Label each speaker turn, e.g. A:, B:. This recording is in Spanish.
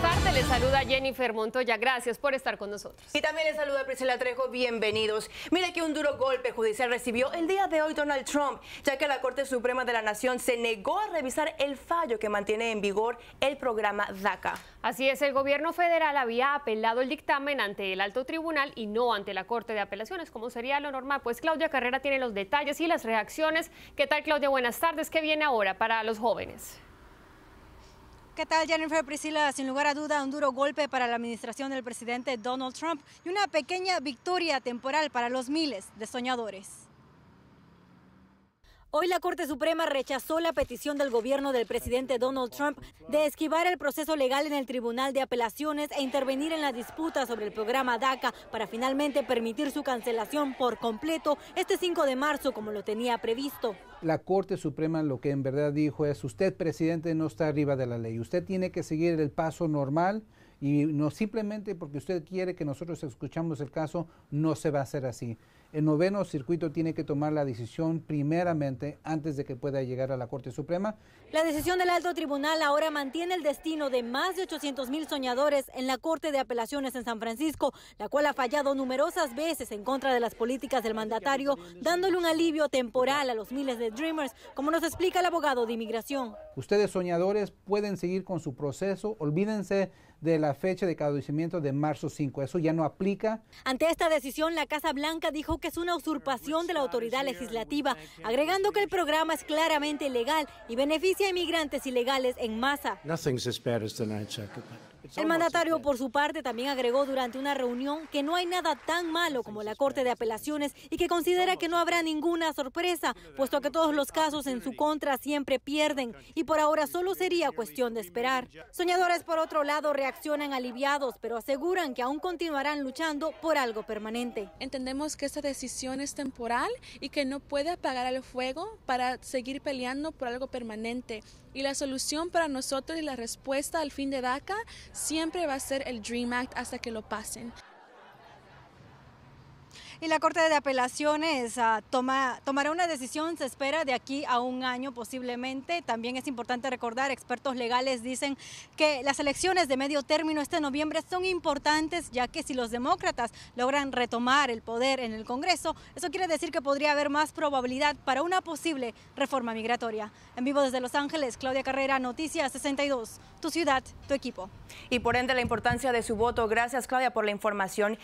A: tardes, les saluda Jennifer Montoya. Gracias por estar con nosotros. Y también les saluda Priscila Trejo. Bienvenidos. Mira que un duro golpe judicial recibió el día de hoy Donald Trump, ya que la Corte Suprema de la Nación se negó a revisar el fallo que mantiene en vigor el programa DACA. Así es, el gobierno federal había apelado el dictamen ante el alto tribunal y no ante la Corte de Apelaciones, como sería lo normal. Pues Claudia Carrera tiene los detalles y las reacciones. ¿Qué tal, Claudia? Buenas tardes. ¿Qué viene ahora para los jóvenes? ¿Qué tal Jennifer Priscila? Sin lugar a duda, un duro golpe para la administración del presidente Donald Trump y una pequeña victoria temporal para los miles de soñadores. Hoy la Corte Suprema rechazó la petición del gobierno del presidente Donald Trump de esquivar el proceso legal en el Tribunal de Apelaciones e intervenir en la disputa sobre el programa DACA para finalmente permitir su cancelación por completo este 5 de marzo como lo tenía previsto.
B: La Corte Suprema lo que en verdad dijo es usted presidente no está arriba de la ley, usted tiene que seguir el paso normal y no simplemente porque usted quiere que nosotros escuchamos el caso no se va a hacer así el noveno circuito tiene que tomar la decisión primeramente antes de que pueda llegar a la Corte Suprema.
A: La decisión del alto tribunal ahora mantiene el destino de más de 800 mil soñadores en la Corte de Apelaciones en San Francisco, la cual ha fallado numerosas veces en contra de las políticas del mandatario, dándole un alivio temporal a los miles de Dreamers, como nos explica el abogado de inmigración.
B: Ustedes soñadores pueden seguir con su proceso, olvídense de la fecha de caducimiento de marzo 5, eso ya no aplica.
A: Ante esta decisión, la Casa Blanca dijo que es una usurpación de la autoridad legislativa, uh, agregando que el programa es claramente ilegal y beneficia a inmigrantes ilegales en masa. El mandatario, por pues. su parte, también agregó durante una reunión que no hay nada tan malo como la Corte de Apelaciones y que considera que no habrá pues. ninguna sorpresa, puesto que todos los casos en su contra siempre pierden y por ahora solo sería cuestión de esperar. Soñadores, por otro lado, reaccionan aliviados, pero aseguran que aún continuarán luchando por algo permanente.
B: Entendemos que esta decisión es temporal y que no puede apagar el fuego para seguir peleando por algo permanente. Y la solución para nosotros y la respuesta al fin de DACA siempre va a ser el Dream Act hasta que lo pasen.
A: Y la Corte de Apelaciones ah, tomará una decisión, se espera, de aquí a un año posiblemente. También es importante recordar, expertos legales dicen que las elecciones de medio término este noviembre son importantes, ya que si los demócratas logran retomar el poder en el Congreso, eso quiere decir que podría haber más probabilidad para una posible reforma migratoria. En vivo desde Los Ángeles, Claudia Carrera, Noticias 62, tu ciudad, tu equipo. Y por ende la importancia de su voto. Gracias, Claudia, por la información.